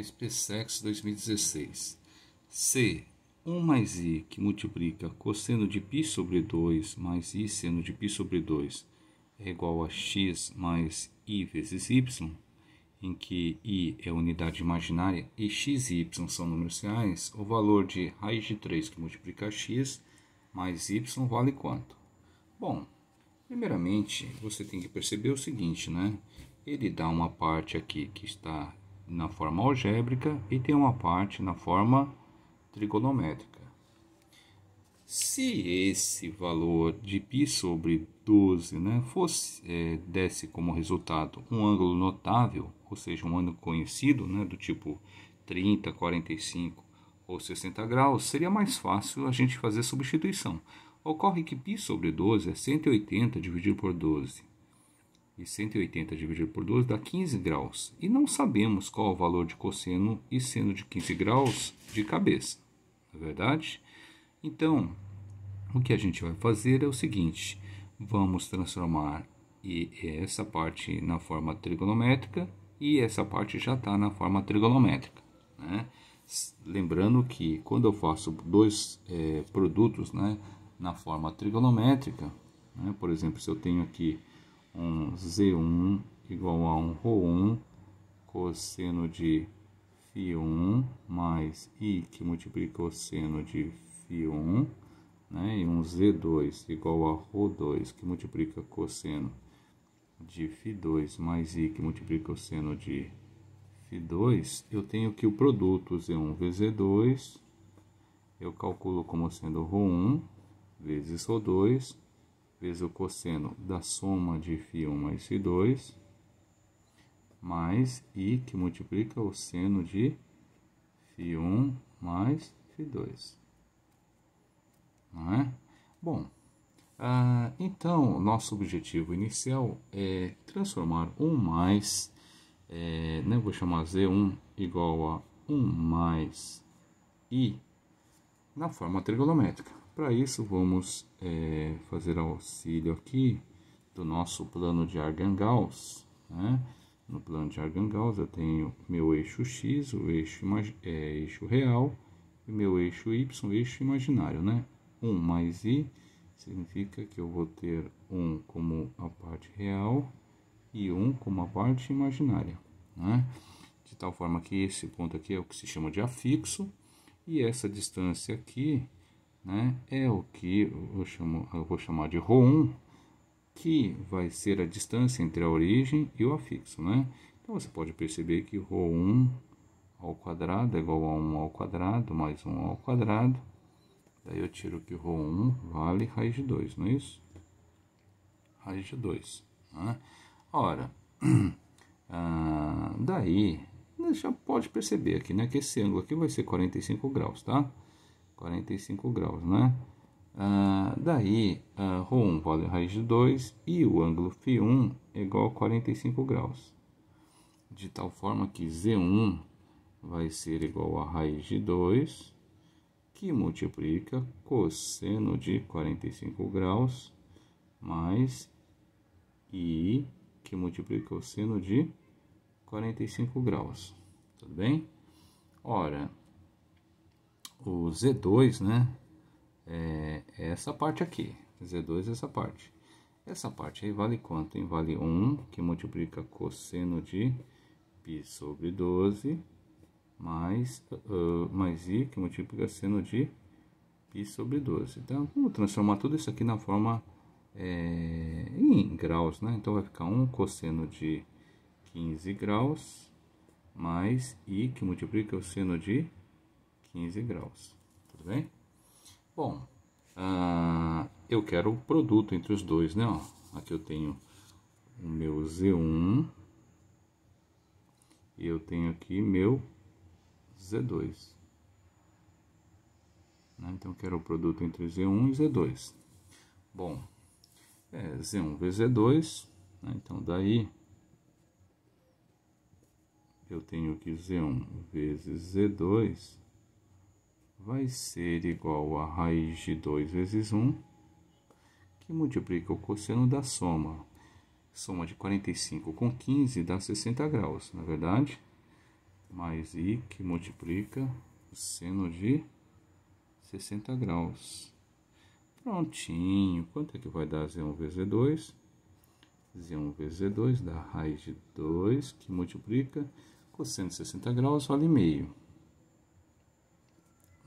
SpaceX 2016. C. 1 mais i que multiplica cosseno de π sobre 2 mais i seno de π sobre 2 é igual a x mais i vezes y, em que i é unidade imaginária e x e y são números reais, o valor de raiz de 3 que multiplica x mais y vale quanto? Bom, primeiramente você tem que perceber o seguinte, né? Ele dá uma parte aqui que está na forma algébrica e tem uma parte na forma trigonométrica. Se esse valor de π sobre 12 né, fosse, é, desse como resultado um ângulo notável, ou seja, um ângulo conhecido, né, do tipo 30, 45 ou 60 graus, seria mais fácil a gente fazer substituição. Ocorre que π sobre 12 é 180 dividido por 12 e 180 dividido por 2 dá 15 graus. E não sabemos qual o valor de cosseno e seno de 15 graus de cabeça, não é verdade? Então, o que a gente vai fazer é o seguinte, vamos transformar essa parte na forma trigonométrica e essa parte já está na forma trigonométrica. Né? Lembrando que quando eu faço dois é, produtos né, na forma trigonométrica, né, por exemplo, se eu tenho aqui um Z1 igual a um Rho1 cosseno de Φ1 mais I que multiplica o seno de Φ1, né? E um Z2 igual a Rho2 que multiplica cosseno de Φ2 mais I que multiplica o seno de Φ2, eu tenho que o produto Z1 vezes z 2 eu calculo como sendo Rho1 vezes Rho2 vezes o cosseno da soma de φ1 mais φ2, mais i, que multiplica o seno de φ1 mais φ2. Não é? Bom, ah, então, nosso objetivo inicial é transformar 1 mais, é, né, vou chamar Z1 igual a 1 mais i na forma trigonométrica. Para isso, vamos é, fazer auxílio aqui do nosso plano de Argangaus. Né? No plano de Argangaus, eu tenho meu eixo X, o eixo, é, eixo real, e meu eixo Y, o eixo imaginário. Né? 1 mais I significa que eu vou ter 1 como a parte real e 1 como a parte imaginária. Né? De tal forma que esse ponto aqui é o que se chama de afixo, e essa distância aqui né, é o que eu, chamo, eu vou chamar de ρ1, que vai ser a distância entre a origem e o afixo. Né? Então você pode perceber que ρ1 ao quadrado é igual a 1 ao quadrado mais 1 ao quadrado. Daí eu tiro que ρ1 vale raiz de 2, não é isso? Raiz de 2. Né? Ora, ah, daí, já pode perceber aqui, né, que esse ângulo aqui vai ser 45 graus, tá? 45 graus, né? Ah, daí, ah, 1 vale raiz de 2 e o ângulo φ1 é igual a 45 graus. De tal forma que Z1 vai ser igual a raiz de 2, que multiplica cosseno de 45 graus, mais I, que multiplica cosseno de 45 graus. Tudo bem? Ora, o Z2, né? É, é, essa parte aqui, Z2 é essa parte. Essa parte aí vale quanto? Hein? Vale 1, que multiplica cosseno de π sobre 12, mais, uh, mais i, que multiplica seno de π sobre 12. Então, vamos transformar tudo isso aqui na forma é, em graus, né? Então, vai ficar 1 cosseno de 15 graus, mais i, que multiplica o seno de 15 graus, tudo bem? Bom, ah, eu quero o produto entre os dois, né? Ó, aqui eu tenho o meu Z1 e eu tenho aqui meu Z2. Né? Então, eu quero o produto entre Z1 e Z2. Bom, é Z1 vezes Z2, né? então daí eu tenho aqui Z1 vezes Z2 vai ser igual a raiz de 2 vezes 1, que multiplica o cosseno da soma. Soma de 45 com 15 dá 60 graus, na é verdade? Mais i que multiplica o seno de 60 graus. Prontinho. Quanto é que vai dar Z1 vezes Z2? Z1 vezes Z2 dá raiz de 2, que multiplica cosseno de 60 graus, vale e meio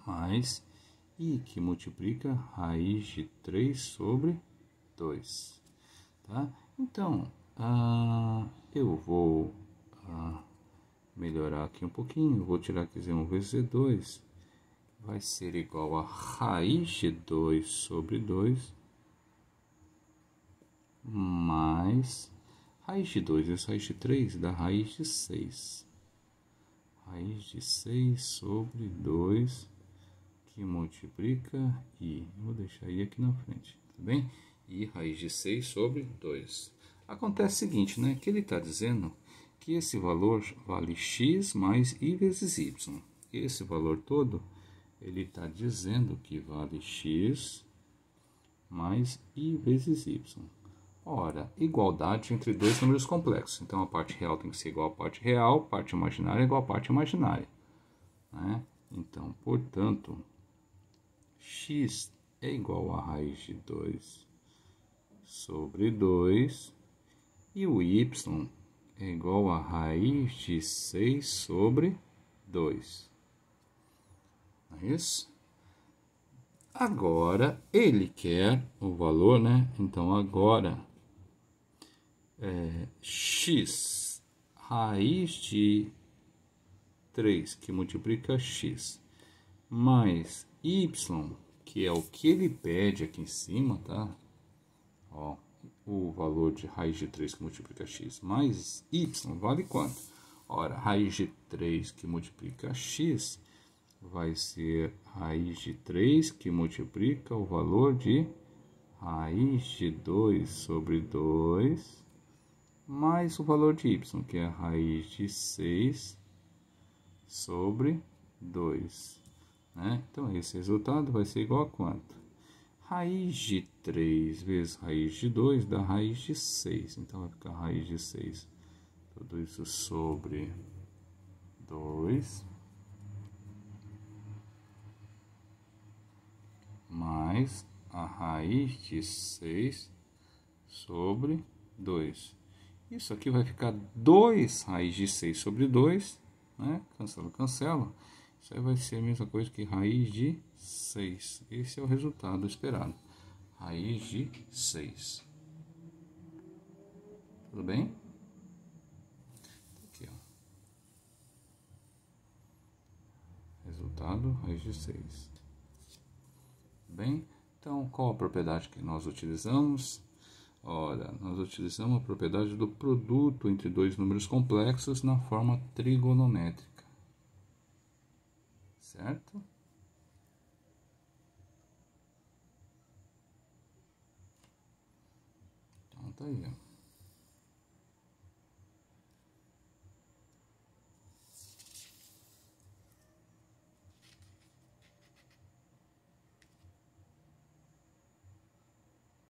mais i, que multiplica raiz de 3 sobre 2. Tá? Então, ah, eu vou ah, melhorar aqui um pouquinho, vou tirar aqui Z1 vezes Z2, vai ser igual a raiz de 2 sobre 2, mais raiz de 2 vezes raiz de 3 dá raiz de 6. Raiz de 6 sobre 2 que multiplica i. Eu vou deixar i aqui na frente, tá bem? i raiz de 6 sobre 2. Acontece o seguinte, né? Que ele está dizendo que esse valor vale x mais i vezes y. Esse valor todo, ele está dizendo que vale x mais i vezes y. Ora, igualdade entre dois números complexos. Então, a parte real tem que ser igual à parte real, parte imaginária é igual à parte imaginária. Né? Então, portanto, x é igual a raiz de 2 sobre 2 e o y é igual a raiz de 6 sobre 2. Não é isso? Agora, ele quer o valor, né? Então, agora, é, x raiz de 3, que multiplica x, mais y, que é o que ele pede aqui em cima, tá? Ó, o valor de raiz de 3 que multiplica x mais y vale quanto? Ora, raiz de 3 que multiplica x vai ser raiz de 3 que multiplica o valor de raiz de 2 sobre 2 mais o valor de y, que é raiz de 6 sobre 2. Né? Então, esse resultado vai ser igual a quanto? Raiz de 3 vezes raiz de 2 dá raiz de 6. Então, vai ficar raiz de 6. Tudo isso sobre 2. Mais a raiz de 6 sobre 2. Isso aqui vai ficar 2 raiz de 6 sobre 2. Né? Cancelo, cancelo. Isso aí vai ser a mesma coisa que raiz de 6. Esse é o resultado esperado. Raiz de 6. Tudo bem? Aqui, ó. Resultado, raiz de 6. Bem? Então, qual a propriedade que nós utilizamos? Ora, nós utilizamos a propriedade do produto entre dois números complexos na forma trigonométrica. Certo? Então tá aí, ó.